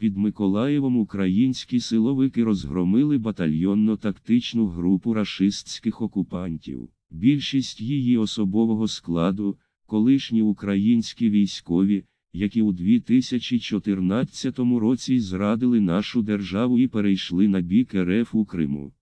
Під Миколаєвом українські силовики розгромили батальйонно-тактичну групу рашистських окупантів. Більшість її особового складу, колишні українські військові, які у 2014 році зрадили нашу державу і перейшли на бік РФ у Криму.